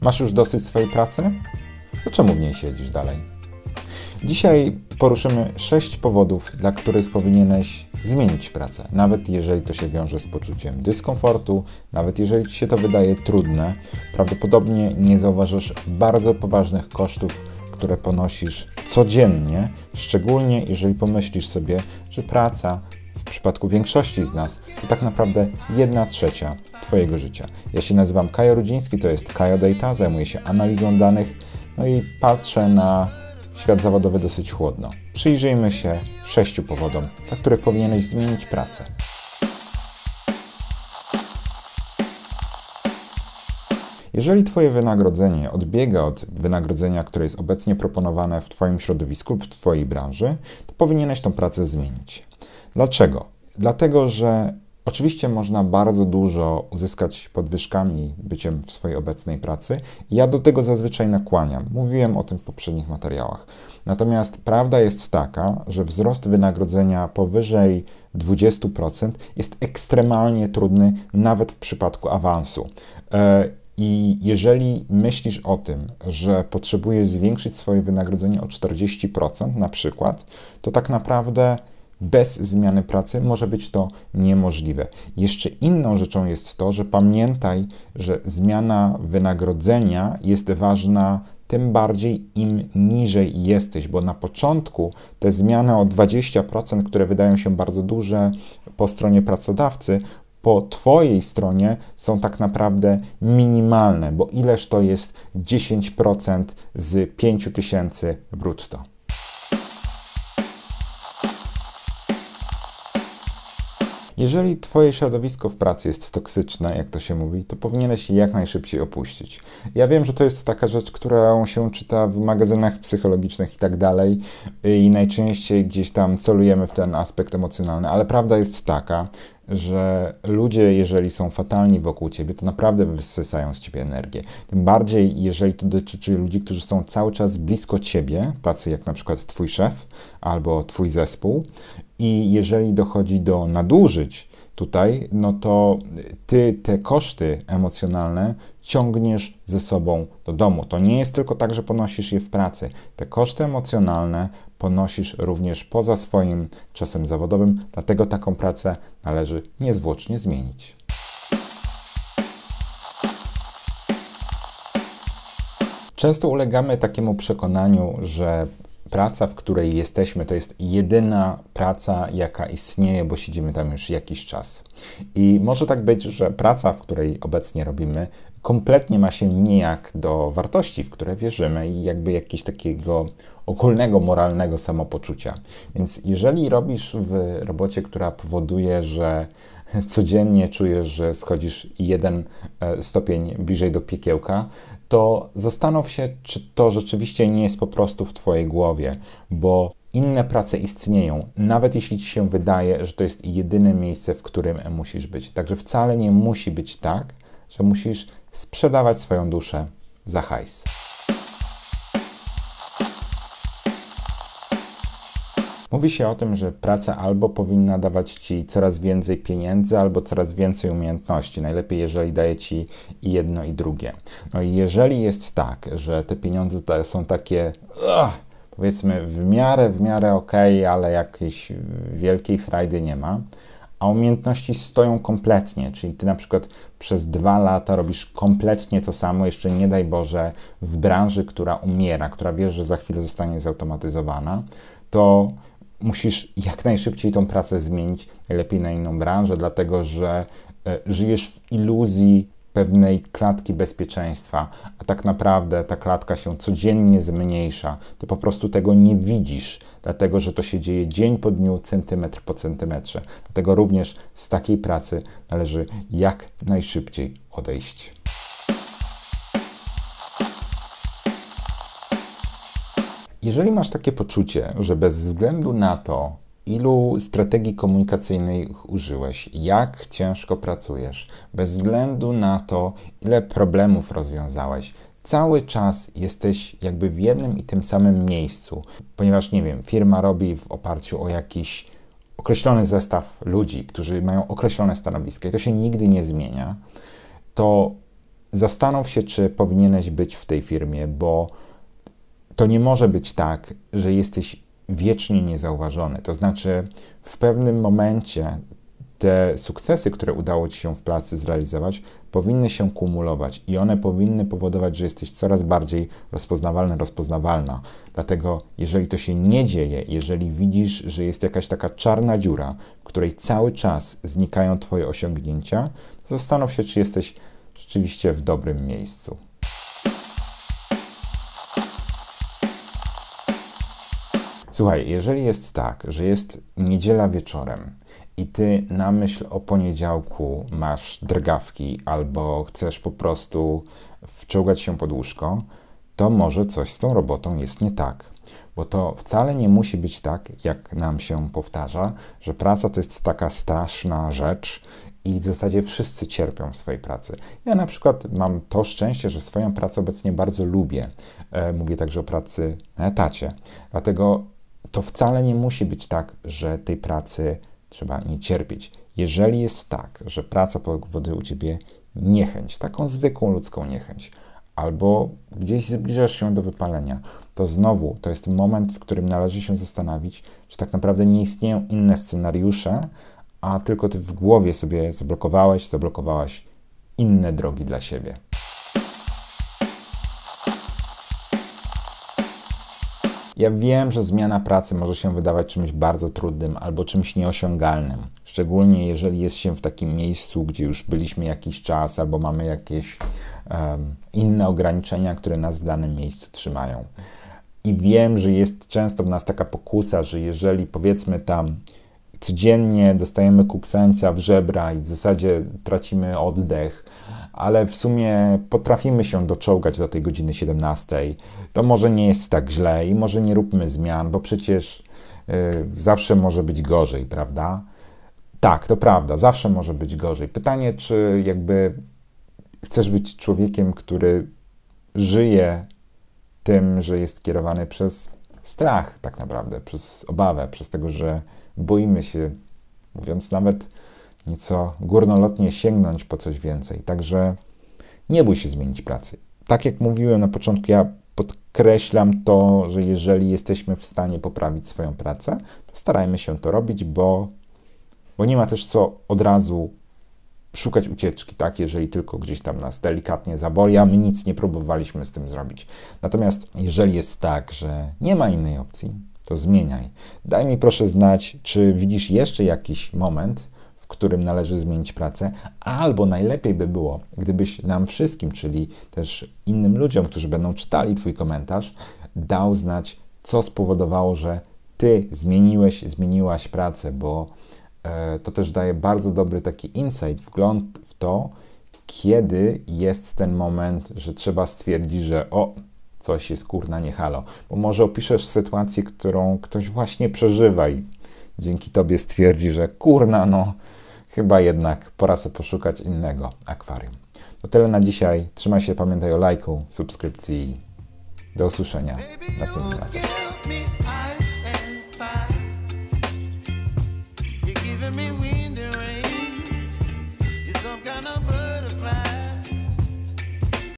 Masz już dosyć swojej pracy? To czemu w niej siedzisz dalej? Dzisiaj poruszymy 6 powodów, dla których powinieneś zmienić pracę, nawet jeżeli to się wiąże z poczuciem dyskomfortu, nawet jeżeli ci się to wydaje trudne, prawdopodobnie nie zauważysz bardzo poważnych kosztów, które ponosisz codziennie, szczególnie jeżeli pomyślisz sobie, że praca w przypadku większości z nas to tak naprawdę jedna trzecia Twojego życia. Ja się nazywam Kajo Rudziński, to jest Kajo Data, zajmuję się analizą danych, no i patrzę na świat zawodowy dosyć chłodno. Przyjrzyjmy się sześciu powodom, dla których powinieneś zmienić pracę. Jeżeli Twoje wynagrodzenie odbiega od wynagrodzenia, które jest obecnie proponowane w Twoim środowisku, w Twojej branży, to powinieneś tą pracę zmienić. Dlaczego? Dlatego, że oczywiście można bardzo dużo uzyskać podwyżkami byciem w swojej obecnej pracy. Ja do tego zazwyczaj nakłaniam. Mówiłem o tym w poprzednich materiałach. Natomiast prawda jest taka, że wzrost wynagrodzenia powyżej 20% jest ekstremalnie trudny nawet w przypadku awansu. E, I jeżeli myślisz o tym, że potrzebujesz zwiększyć swoje wynagrodzenie o 40% na przykład, to tak naprawdę bez zmiany pracy może być to niemożliwe. Jeszcze inną rzeczą jest to, że pamiętaj, że zmiana wynagrodzenia jest ważna tym bardziej im niżej jesteś, bo na początku te zmiany o 20%, które wydają się bardzo duże po stronie pracodawcy, po Twojej stronie są tak naprawdę minimalne, bo ileż to jest 10% z 5000 brutto. Jeżeli Twoje środowisko w pracy jest toksyczne, jak to się mówi, to powinieneś je jak najszybciej opuścić. Ja wiem, że to jest taka rzecz, którą się czyta w magazynach psychologicznych i tak dalej, i najczęściej gdzieś tam celujemy w ten aspekt emocjonalny, ale prawda jest taka, że ludzie, jeżeli są fatalni wokół ciebie, to naprawdę wysysają z ciebie energię. Tym bardziej, jeżeli to dotyczy ludzi, którzy są cały czas blisko ciebie, tacy jak na przykład twój szef albo twój zespół, i jeżeli dochodzi do nadużyć tutaj, no to ty te koszty emocjonalne ciągniesz ze sobą do domu. To nie jest tylko tak, że ponosisz je w pracy. Te koszty emocjonalne ponosisz również poza swoim czasem zawodowym, dlatego taką pracę należy niezwłocznie zmienić. Często ulegamy takiemu przekonaniu, że praca, w której jesteśmy, to jest jedyna praca, jaka istnieje, bo siedzimy tam już jakiś czas. I może tak być, że praca, w której obecnie robimy, kompletnie ma się nijak do wartości, w które wierzymy i jakby jakiegoś takiego ogólnego moralnego samopoczucia. Więc jeżeli robisz w robocie, która powoduje, że codziennie czujesz, że schodzisz jeden e, stopień bliżej do piekiełka, to zastanów się, czy to rzeczywiście nie jest po prostu w Twojej głowie, bo inne prace istnieją, nawet jeśli ci się wydaje, że to jest jedyne miejsce, w którym musisz być. Także wcale nie musi być tak, że musisz sprzedawać swoją duszę za hajs. Mówi się o tym, że praca albo powinna dawać ci coraz więcej pieniędzy, albo coraz więcej umiejętności. Najlepiej, jeżeli daje ci i jedno, i drugie. No i jeżeli jest tak, że te pieniądze są takie. Ugh, powiedzmy w miarę, w miarę ok, ale jakiejś wielkiej frajdy nie ma, a umiejętności stoją kompletnie, czyli ty na przykład przez dwa lata robisz kompletnie to samo, jeszcze nie daj Boże, w branży, która umiera, która wiesz, że za chwilę zostanie zautomatyzowana, to musisz jak najszybciej tą pracę zmienić, lepiej na inną branżę, dlatego że e, żyjesz w iluzji pewnej klatki bezpieczeństwa, a tak naprawdę ta klatka się codziennie zmniejsza. Ty po prostu tego nie widzisz, dlatego że to się dzieje dzień po dniu, centymetr po centymetrze. Dlatego również z takiej pracy należy jak najszybciej odejść. Jeżeli masz takie poczucie, że bez względu na to, Ilu strategii komunikacyjnych użyłeś? Jak ciężko pracujesz? Bez względu na to, ile problemów rozwiązałeś, cały czas jesteś jakby w jednym i tym samym miejscu, ponieważ nie wiem, firma robi w oparciu o jakiś określony zestaw ludzi, którzy mają określone stanowiska i to się nigdy nie zmienia, to zastanów się, czy powinieneś być w tej firmie, bo to nie może być tak, że jesteś wiecznie niezauważony. To znaczy, w pewnym momencie te sukcesy, które udało Ci się w pracy zrealizować, powinny się kumulować i one powinny powodować, że jesteś coraz bardziej rozpoznawalny, rozpoznawalna. Dlatego, jeżeli to się nie dzieje, jeżeli widzisz, że jest jakaś taka czarna dziura, w której cały czas znikają Twoje osiągnięcia, to zastanów się, czy jesteś rzeczywiście w dobrym miejscu. Słuchaj, jeżeli jest tak, że jest niedziela wieczorem i ty na myśl o poniedziałku masz drgawki albo chcesz po prostu wciągać się pod łóżko, to może coś z tą robotą jest nie tak. Bo to wcale nie musi być tak, jak nam się powtarza, że praca to jest taka straszna rzecz i w zasadzie wszyscy cierpią w swojej pracy. Ja na przykład mam to szczęście, że swoją pracę obecnie bardzo lubię. E, mówię także o pracy na etacie. Dlatego to wcale nie musi być tak, że tej pracy trzeba nie cierpieć. Jeżeli jest tak, że praca powoduje u ciebie niechęć, taką zwykłą ludzką niechęć, albo gdzieś zbliżasz się do wypalenia, to znowu to jest moment, w którym należy się zastanowić, czy tak naprawdę nie istnieją inne scenariusze, a tylko ty w głowie sobie zablokowałeś, zablokowałaś inne drogi dla siebie. Ja wiem, że zmiana pracy może się wydawać czymś bardzo trudnym albo czymś nieosiągalnym, szczególnie jeżeli jest się w takim miejscu, gdzie już byliśmy jakiś czas albo mamy jakieś um, inne ograniczenia, które nas w danym miejscu trzymają. I wiem, że jest często w nas taka pokusa, że jeżeli powiedzmy tam codziennie dostajemy kuksańca w żebra i w zasadzie tracimy oddech, ale w sumie potrafimy się doczołgać do tej godziny 17. To może nie jest tak źle i może nie róbmy zmian, bo przecież y, zawsze może być gorzej, prawda? Tak, to prawda, zawsze może być gorzej. Pytanie, czy jakby chcesz być człowiekiem, który żyje tym, że jest kierowany przez strach, tak naprawdę, przez obawę, przez tego, że boimy się, mówiąc nawet nieco górnolotnie sięgnąć po coś więcej. Także nie bój się zmienić pracy. Tak jak mówiłem na początku, ja podkreślam to, że jeżeli jesteśmy w stanie poprawić swoją pracę, to starajmy się to robić, bo, bo nie ma też co od razu szukać ucieczki, tak? Jeżeli tylko gdzieś tam nas delikatnie zaboli, a my nic nie próbowaliśmy z tym zrobić. Natomiast jeżeli jest tak, że nie ma innej opcji, to zmieniaj. Daj mi proszę znać, czy widzisz jeszcze jakiś moment, w którym należy zmienić pracę, albo najlepiej by było, gdybyś nam wszystkim, czyli też innym ludziom, którzy będą czytali Twój komentarz, dał znać, co spowodowało, że Ty zmieniłeś, zmieniłaś pracę, bo e, to też daje bardzo dobry taki insight, wgląd w to, kiedy jest ten moment, że trzeba stwierdzić, że o, coś jest kurna nie halo. Bo może opiszesz sytuację, którą ktoś właśnie przeżywa i dzięki Tobie stwierdzi, że kurna, no chyba jednak pora sobie poszukać innego akwarium. To tyle na dzisiaj. Trzymaj się, pamiętaj o lajku, subskrypcji. Do usłyszenia następnym razem.